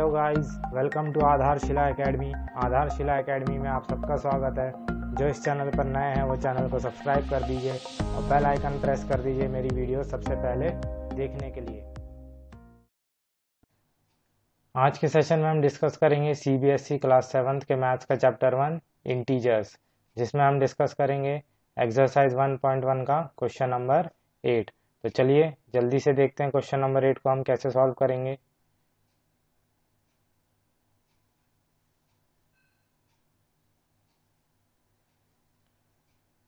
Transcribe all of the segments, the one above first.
hello guys welcome to Aadharshila academy Aadharshila academy में आप सबका स्वागत है जो इस चैनल पर नए हैं वो चैनल को सब्सक्राइब कर दीजिए और बेल आइकन प्रेस कर दीजिए मेरी वीडियो सबसे पहले देखने के लिए आज के सेशन में हम डिस्कस करेंगे सीबीएसई क्लास सेवन्थ के मैथ्स का चैप्टर वन इंटीजर्स जिसमें हम डिस्कस करेंगे एक्सरसाइज 1.1 का क्वेश्चन नंबर एट तो चलिए जल्दी से देखते हैं क्वेश्चन नंबर एट को हम कैसे सॉल्व करेंगे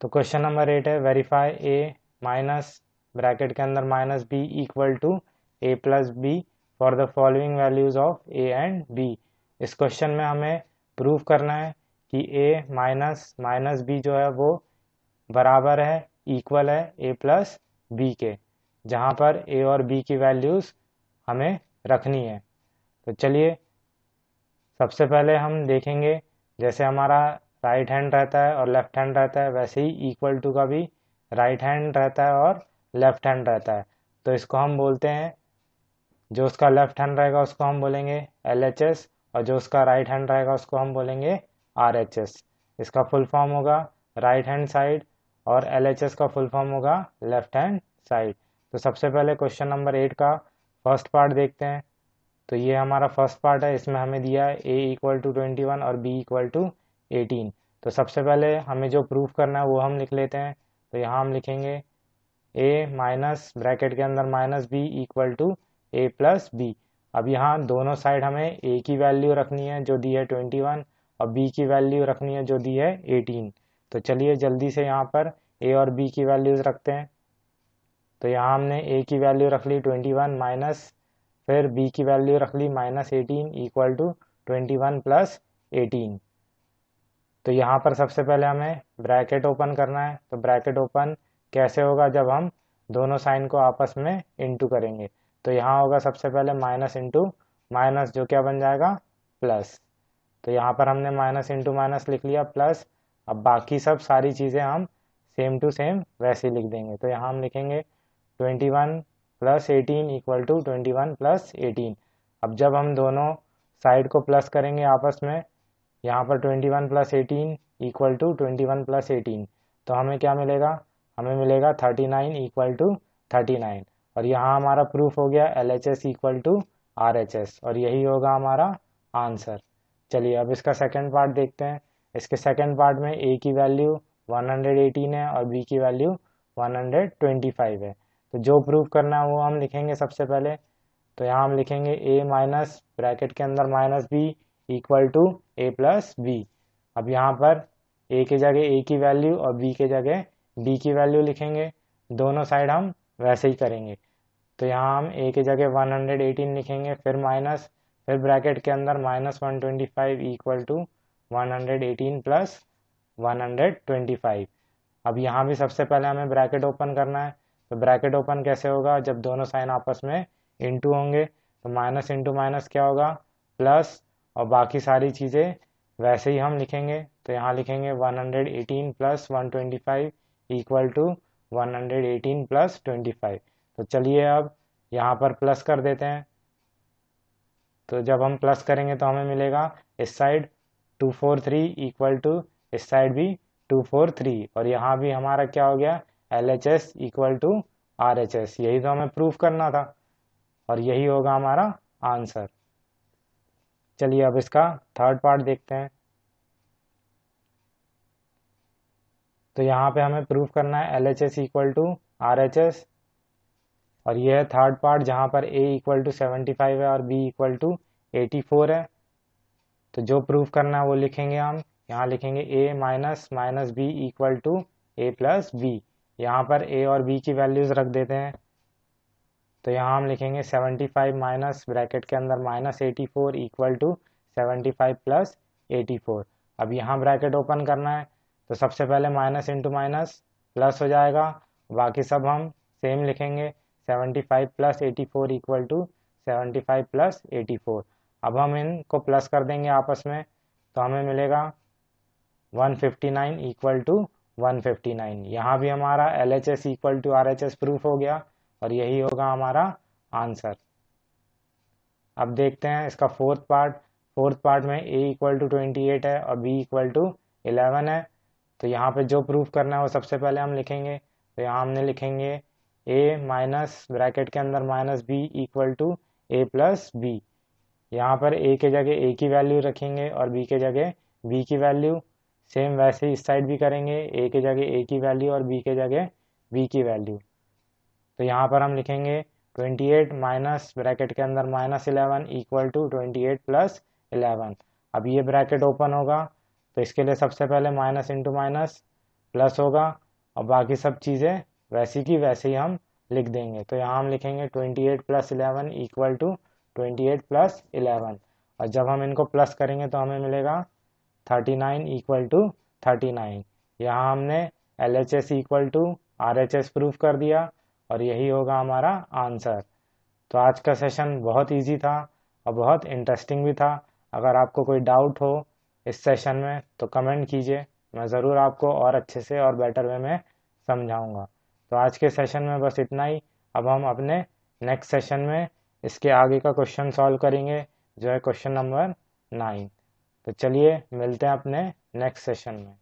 तो क्वेश्चन नंबर एट है वेरीफाई ए माइनस ब्रैकेट के अंदर minus B equal to A plus B for the following values of A and B इस क्वेश्चन में हमें प्रूव करना है कि ए माइनस माइनस बी जो है वो बराबर है इक्वल है ए प्लस बी के जहाँ पर ए और बी की वैल्यूज़ हमें रखनी है तो चलिए सबसे पहले हम देखेंगे जैसे हमारा राइट हैंड रहता है और लेफ्ट हैंड रहता है वैसे ही इक्वल टू का भी राइट हैंड रहता है और लेफ्ट हैंड रहता है तो इसको हम बोलते हैं जो उसका लेफ्ट हैंड रहेगा उसको हम बोलेंगे एल एच एस और जो उसका राइट हैंड रहेगा उसको हम बोलेंगे आर एच एस इसका फुल फॉर्म होगा राइट हैंड साइड और एल एच एस का फुल फॉर्म होगा लेफ्ट हैंड साइड तो सबसे पहले क्वेश्चन नंबर एट का फर्स्ट पार्ट देखते हैं तो ये हमारा फर्स्ट पार्ट है इसमें हमें दिया है A equal to twenty one और बी इक्वल टू एटीन तो सबसे पहले हमें जो प्रूफ करना है वो हम लिख लेते हैं तो यहाँ हम लिखेंगे ए माइनस ब्रैकेट के अंदर minus B equal to A plus B अब यहाँ दोनों साइड हमें ए की वैल्यू रखनी है जो दी है ट्वेंटी वन और बी की वैल्यू रखनी है जो दी है एटीन तो चलिए जल्दी से यहाँ पर ए और बी की वैल्यूज़ रखते हैं तो यहाँ हमने ए की वैल्यू रख ली ट्वेंटी वन माइनस फिर बी की वैल्यू रख ली minus eighteen equal to twenty one plus eighteen तो यहाँ पर सबसे पहले हमें ब्रैकेट ओपन करना है तो ब्रैकेट ओपन कैसे होगा जब हम दोनों साइन को आपस में इंटू करेंगे तो यहाँ होगा सबसे पहले माइनस इंटू माइनस जो क्या बन जाएगा प्लस तो यहाँ पर हमने माइनस इंटू माइनस लिख लिया प्लस अब बाकी सब सारी चीज़ें हम सेम टू सेम वैसे लिख देंगे तो यहाँ हम लिखेंगे twenty one plus eighteen equal to twenty one plus eighteen अब जब हम दोनों साइड को प्लस करेंगे आपस में यहाँ पर twenty one plus eighteen equal to twenty one plus eighteen तो हमें क्या मिलेगा हमें मिलेगा thirty nine equal to thirty nine और यहाँ हमारा प्रूफ हो गया L H S equal to R H S और यही होगा हमारा आंसर चलिए अब इसका सेकेंड पार्ट देखते हैं इसके सेकेंड पार्ट में ए की वैल्यू 118 है और बी की वैल्यू 125 है तो जो प्रूफ करना है वो हम लिखेंगे सबसे पहले तो यहाँ हम लिखेंगे ए माइनस ब्रैकेट के अंदर minus B equal to A plus B अब यहाँ पर ए के जगह ए की वैल्यू और बी के जगह बी की वैल्यू लिखेंगे दोनों साइड हम वैसे ही करेंगे तो यहाँ हम ए के जगह 118 लिखेंगे फिर माइनस फिर ब्रैकेट के अंदर minus one twenty five equal to one hundred eighteen plus one hundred twenty five अब यहाँ भी सबसे पहले हमें ब्रैकेट ओपन करना है तो ब्रैकेट ओपन कैसे होगा जब दोनों साइन आपस में इंटू होंगे तो माइनस इंटू माइनस क्या होगा प्लस और बाकी सारी चीज़ें वैसे ही हम लिखेंगे तो यहाँ लिखेंगे 118 plus one equal to 118 plus twenty तो चलिए अब यहाँ पर प्लस कर देते हैं तो जब हम प्लस करेंगे तो हमें मिलेगा इस साइड 243 इक्वल टू इस साइड भी 243 और यहाँ भी हमारा क्या हो गया L H S equal to R H S यही तो हमें प्रूफ करना था और यही होगा हमारा आंसर चलिए अब इसका थर्ड पार्ट देखते हैं तो यहाँ पे हमें प्रूफ करना है L H S equal to R H S और यह है थर्ड पार्ट जहाँ पर A equal to seventy five है और B equal to eighty four है तो जो प्रूफ करना है वो लिखेंगे हम यहाँ लिखेंगे A minus minus B equal to A plus B यहाँ पर ए और बी की वैल्यूज़ रख देते हैं तो यहाँ हम लिखेंगे 75 फाइव माइनस ब्रैकेट के अंदर minus eighty four equal to seventy five plus eighty four अब यहाँ ब्रैकेट ओपन करना है तो सबसे पहले माइनस इंटू माइनस प्लस हो जाएगा बाकी सब हम सेम लिखेंगे 75 five plus eighty four equal to seventy five plus eighty four अब हम इनको प्लस कर देंगे आपस में तो हमें मिलेगा one fifty nine equal to one fifty nine यहाँ भी हमारा L H S equal to R H S proof हो गया और यही होगा हमारा आंसर अब देखते हैं इसका फोर्थ पार्ट फोर्थ पार्ट में A equal to twenty eight है और बी इक्वल टू इलेवन है तो यहाँ पे जो प्रूफ करना है वो सबसे पहले हम लिखेंगे तो यहाँ हमने लिखेंगे ए माइनस ब्रैकेट के अंदर minus B equal to A plus B यहाँ पर ए के जगह ए की वैल्यू रखेंगे और बी के जगह बी की वैल्यू सेम वैसे इस साइड भी करेंगे ए के जगह ए की वैल्यू और बी के जगह बी की वैल्यू तो यहाँ पर हम लिखेंगे ट्वेंटी एट माइनस ब्रैकेट के अंदर minus eleven equal to twenty eight plus eleven अब ये ब्रैकेट ओपन होगा तो इसके लिए सबसे पहले माइनस इंटू माइनस प्लस होगा और बाकी सब चीज़ें वैसी की वैसे ही हम लिख देंगे तो यहाँ हम लिखेंगे twenty eight plus eleven equal to twenty eight plus eleven और जब हम इनको प्लस करेंगे तो हमें मिलेगा thirty nine equal to thirty nine यहाँ हमने L H S equal to R H S proof कर दिया और यही होगा हमारा आंसर तो आज का सेशन बहुत इजी था और बहुत इंटरेस्टिंग भी था अगर आपको कोई डाउट हो इस सेशन में तो कमेंट कीजिए मैं ज़रूर आपको और अच्छे से और बेटर वे में समझाऊंगा तो आज के सेशन में बस इतना ही अब हम अपने नेक्स्ट सेशन में इसके आगे का क्वेश्चन सॉल्व करेंगे जो है क्वेश्चन नंबर नाइन तो चलिए मिलते हैं अपने नेक्स्ट सेशन में